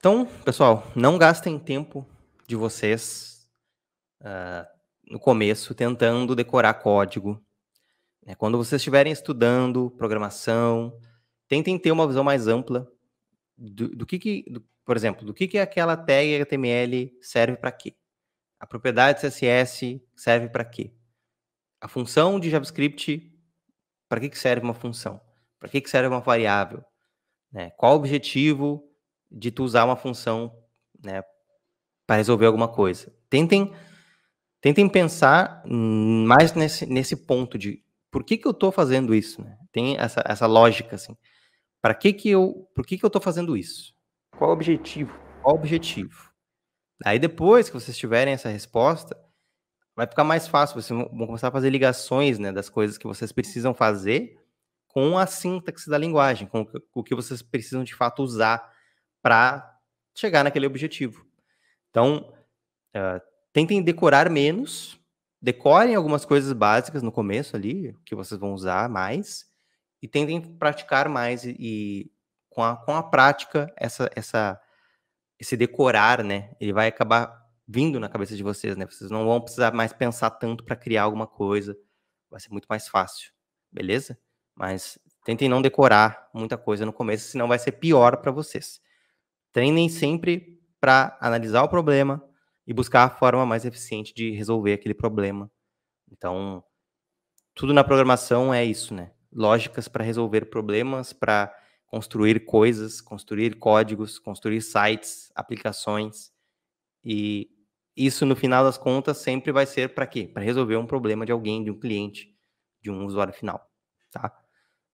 Então, pessoal, não gastem tempo de vocês uh, no começo tentando decorar código. Né? Quando vocês estiverem estudando programação, tentem ter uma visão mais ampla do, do que, que do, por exemplo, do que, que aquela tag HTML serve para quê? A propriedade CSS serve para quê? A função de JavaScript, para que, que serve uma função? Para que, que serve uma variável? Né? Qual o objetivo de tu usar uma função né, para resolver alguma coisa. Tentem, tentem pensar mais nesse, nesse ponto de por que, que eu estou fazendo isso? Né? Tem essa, essa lógica assim. Para que que eu, por que que eu estou fazendo isso? Qual o objetivo? Qual o objetivo? Aí depois que vocês tiverem essa resposta, vai ficar mais fácil. Vocês vão começar a fazer ligações né, das coisas que vocês precisam fazer com a sintaxe da linguagem, com o que vocês precisam de fato usar para chegar naquele objetivo. Então, uh, tentem decorar menos, decorem algumas coisas básicas no começo ali, que vocês vão usar mais, e tentem praticar mais e, e com, a, com a prática essa, essa esse decorar, né? Ele vai acabar vindo na cabeça de vocês, né? Vocês não vão precisar mais pensar tanto para criar alguma coisa, vai ser muito mais fácil, beleza? Mas tentem não decorar muita coisa no começo, senão vai ser pior para vocês. Treinem sempre para analisar o problema e buscar a forma mais eficiente de resolver aquele problema. Então, tudo na programação é isso, né? Lógicas para resolver problemas, para construir coisas, construir códigos, construir sites, aplicações. E isso, no final das contas, sempre vai ser para quê? Para resolver um problema de alguém, de um cliente, de um usuário final, tá?